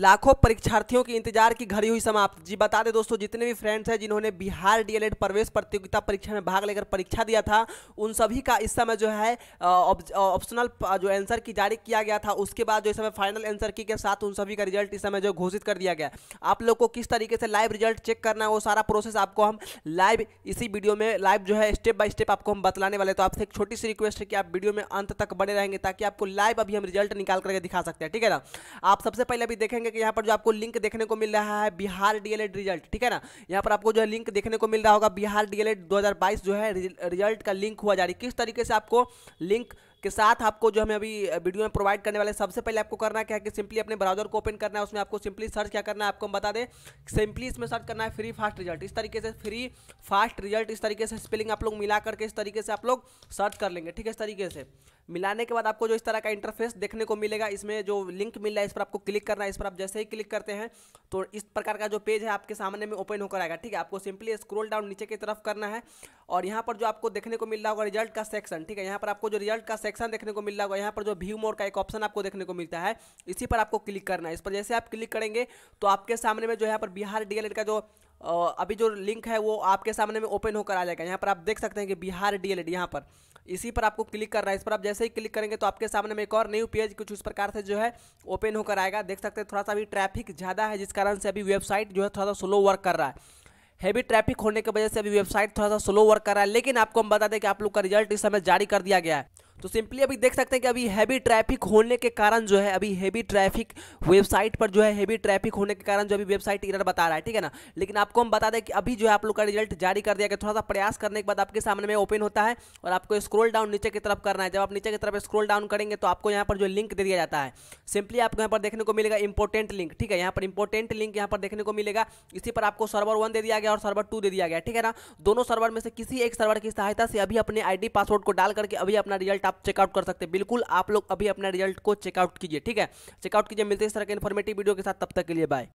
लाखों परीक्षार्थियों के इंतजार की घड़ी हुई समाप्त जी बता दें दोस्तों जितने भी फ्रेंड्स हैं जिन्होंने बिहार डीएलएड प्रवेश प्रतियोगिता परीक्षा में भाग लेकर परीक्षा दिया था उन सभी का इस समय जो है ऑप्शनल जो आंसर की जारी किया गया था उसके बाद जो इस समय फाइनल आंसर की के साथ उन सभी का रिजल्ट इस समय जो घोषित कर दिया गया आप लोग को किस तरीके से लाइव रिजल्ट चेक करना है वो सारा प्रोसेस आपको हम लाइव इसी वीडियो में लाइव जो है स्टेप बाय स्टेप आपको हम बतलाने वाले तो आपसे एक छोटी सी रिक्वेस्ट है कि आप वीडियो में अंत तक बने रहेंगे ताकि आपको लाइव अभी हम रिजल्ट निकाल करके दिखा सकते हैं ठीक है ना आप सबसे पहले अभी देखेंगे देखेंगे कि यहाँ पर जो आपको लिंक देखने को मिल रहा है बिहार डीएलएड रिजल्ट e ठीक है ना यहाँ पर आपको जो है लिंक देखने को मिल रहा होगा बिहार डीएलएड 2022 e जो है रिजल्ट का लिंक हुआ जारी किस तरीके से आपको लिंक के साथ आपको जो हमें अभी वीडियो में प्रोवाइड करने वाले सबसे पहले आपको करना क्या है कि सिंपली अपने ब्राउजर को ओपन करना है उसमें आपको सिंपली सर्च क्या करना है आपको हम बता दें सिंपली इसमें सर्च करना है फ्री फास्ट रिजल्ट इस तरीके से फ्री फास्ट रिजल्ट इस तरीके से स्पेलिंग आप लोग मिला करके इस तरीके से आप लोग सर्च कर लेंगे ठीक है इस तरीके से मिलाने के बाद आपको जो इस तरह का इंटरफेस देखने को मिलेगा इसमें जो लिंक मिल रहा है इस पर आपको क्लिक करना है इस पर आप जैसे ही क्लिक करते हैं तो इस प्रकार का जो पेज है आपके सामने में ओपन होकर आएगा ठीक है आपको सिंपली स्क्रोल डाउन नीचे की तरफ करना है और यहाँ पर जो आपको देखने को मिल रहा होगा रिजल्ट का सेक्शन ठीक है यहाँ पर आपको जो रिजल्ट का सेक्शन सेक्शन देखने को मिल रहा होगा यहाँ पर जो व्यू मोड का एक ऑप्शन आपको देखने को मिलता है इसी पर आपको क्लिक करना है इस पर जैसे आप क्लिक करेंगे तो आपके सामने में जो यहाँ पर बिहार डी का जो अभी जो लिंक है वो आपके सामने में ओपन होकर आ जाएगा यहाँ पर आप देख सकते हैं कि बिहार डी एल पर इसी पर आपको क्लिक करना है इस पर आप जैसे ही क्लिक करेंगे तो आपके सामने में एक और न्यू पेज कुछ उस प्रकार से जो है ओपन होकर आएगा देख सकते हैं थोड़ा सा अभी ट्रैफिक ज़्यादा है जिस कारण से अभी वेबसाइट जो है थोड़ा सा स्लो वर्क कर रहा है हैवी ट्रैफिक होने की वजह से अभी वेबसाइट थोड़ा सा स्लो वर्क कर रहा है लेकिन आपको हम बता दें कि आप लोग का रिजल्ट इस समय जारी कर दिया गया है तो सिंपली अभी देख सकते हैं कि अभी हैवी ट्रैफिक होने के कारण जो है अभी हैवी ट्रैफिक वेबसाइट पर जो है हैवी ट्रैफिक होने के कारण जो अभी वेबसाइट इरर बता रहा है ठीक है ना लेकिन आपको हम बता दें कि अभी जो है आप लोग का रिजल्ट जारी कर दिया गया थोड़ा सा प्रयास करने के बाद आपके सामने में ओपन होता है और आपको स्क्रोल डाउन नीचे की तरफ करना है जब आप नीचे की तरफ स्क्रोल डाउन करेंगे तो आपको यहाँ पर जो लिंक दे दिया जाता है सिंपली आपको यहाँ पर देखने को मिलेगा इंपॉर्टेंट लिंक ठीक है यहाँ पर इंपॉर्टेंट लिंक यहाँ पर देखने को मिलेगा इसी पर आपको सर्वर वन दे दिया गया और सर्वर टू दे दिया गया ठीक है ना दोनों सर्वर में से किसी एक सर्वर की सहायता से अभी अपने आई पासवर्ड को डाल करके अभी अपना रिजल्ट रिजल्ट आप चेकआउट कर सकते हैं बिल्कुल आप लोग अभी अपना रिजल्ट को चेकआउट कीजिए ठीक है चेकआउट कीजिए मिलते हैं इस तरह के इन्फॉर्मेटिव वीडियो के साथ तब तक के लिए बाय